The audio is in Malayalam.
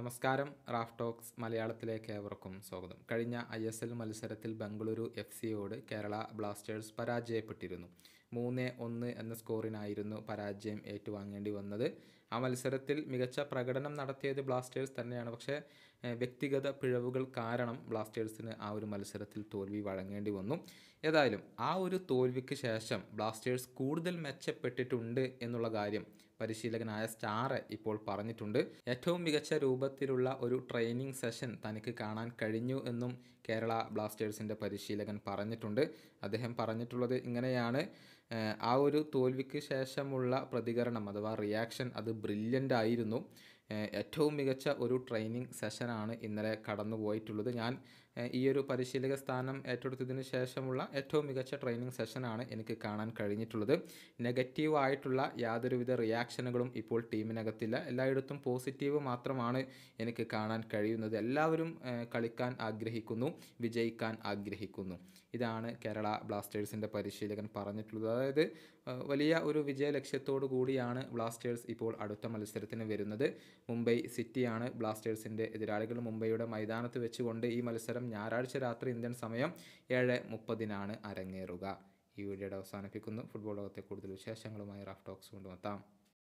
നമസ്കാരം റാഫ് ടോക്സ് മലയാളത്തിലേക്ക് ഏവർക്കും സ്വാഗതം കഴിഞ്ഞ ഐ എസ് എൽ മത്സരത്തിൽ ബംഗളൂരു എഫ് സിയോട് കേരള ബ്ലാസ്റ്റേഴ്സ് പരാജയപ്പെട്ടിരുന്നു മൂന്ന് ഒന്ന് എന്ന സ്കോറിനായിരുന്നു പരാജയം ഏറ്റുവാങ്ങേണ്ടി വന്നത് ആ മത്സരത്തിൽ മികച്ച പ്രകടനം നടത്തിയത് ബ്ലാസ്റ്റേഴ്സ് തന്നെയാണ് പക്ഷേ വ്യക്തിഗത പിഴവുകൾ കാരണം ബ്ലാസ്റ്റേഴ്സിന് ആ ഒരു മത്സരത്തിൽ തോൽവി വഴങ്ങേണ്ടി വന്നു ഏതായാലും ആ ഒരു തോൽവിക്ക് ശേഷം ബ്ലാസ്റ്റേഴ്സ് കൂടുതൽ മെച്ചപ്പെട്ടിട്ടുണ്ട് എന്നുള്ള കാര്യം പരിശീലകനായ സ്റ്റാറെ ഇപ്പോൾ പറഞ്ഞിട്ടുണ്ട് ഏറ്റവും മികച്ച രൂപത്തിലുള്ള ഒരു ട്രെയിനിങ് സെഷൻ തനിക്ക് കാണാൻ കഴിഞ്ഞു എന്നും കേരള ബ്ലാസ്റ്റേഴ്സിൻ്റെ പരിശീലകൻ പറഞ്ഞിട്ടുണ്ട് അദ്ദേഹം പറഞ്ഞിട്ടുള്ളത് ഇങ്ങനെയാണ് ആ ഒരു തോൽവിക്ക് ശേഷമുള്ള പ്രതികരണം അഥവാ റിയാക്ഷൻ അത് ബ്രില്യൻ്റ് ആയിരുന്നു ഏറ്റവും മികച്ച ഒരു ട്രെയിനിങ് സെഷനാണ് ഇന്നലെ കടന്നു പോയിട്ടുള്ളത് ഞാൻ ഈ ഒരു പരിശീലക സ്ഥാനം ഏറ്റെടുത്തതിന് ശേഷമുള്ള ഏറ്റവും മികച്ച ട്രെയിനിങ് സെഷനാണ് എനിക്ക് കാണാൻ കഴിഞ്ഞിട്ടുള്ളത് നെഗറ്റീവ് ആയിട്ടുള്ള യാതൊരുവിധ റിയാക്ഷനുകളും ഇപ്പോൾ ടീമിനകത്തില്ല എല്ലായിടത്തും പോസിറ്റീവ് മാത്രമാണ് എനിക്ക് കാണാൻ കഴിയുന്നത് എല്ലാവരും കളിക്കാൻ ആഗ്രഹിക്കുന്നു വിജയിക്കാൻ ആഗ്രഹിക്കുന്നു ഇതാണ് കേരള ബ്ലാസ്റ്റേഴ്സിൻ്റെ പരിശീലകൻ പറഞ്ഞിട്ടുള്ളത് അതായത് വലിയ ഒരു വിജയ ലക്ഷ്യത്തോടു കൂടിയാണ് ബ്ലാസ്റ്റേഴ്സ് ഇപ്പോൾ അടുത്ത മത്സരത്തിന് വരുന്നത് മുംബൈ സിറ്റിയാണ് ബ്ലാസ്റ്റേഴ്സിൻ്റെ എതിരാളികൾ മുംബൈയുടെ മൈതാനത്ത് വെച്ചുകൊണ്ട് ഈ മത്സരം ഞായറാഴ്ച രാത്രി ഇന്ത്യൻ സമയം ഏഴ് മുപ്പതിനാണ് അരങ്ങേറുക ഈ വീഡിയോയുടെ അവസാനിപ്പിക്കുന്നു ഫുട്ബോൾ ലോകത്തെ കൂടുതൽ വിശേഷങ്ങളുമായി റാഫ് ടോക്സ് കൊണ്ടുമെത്താം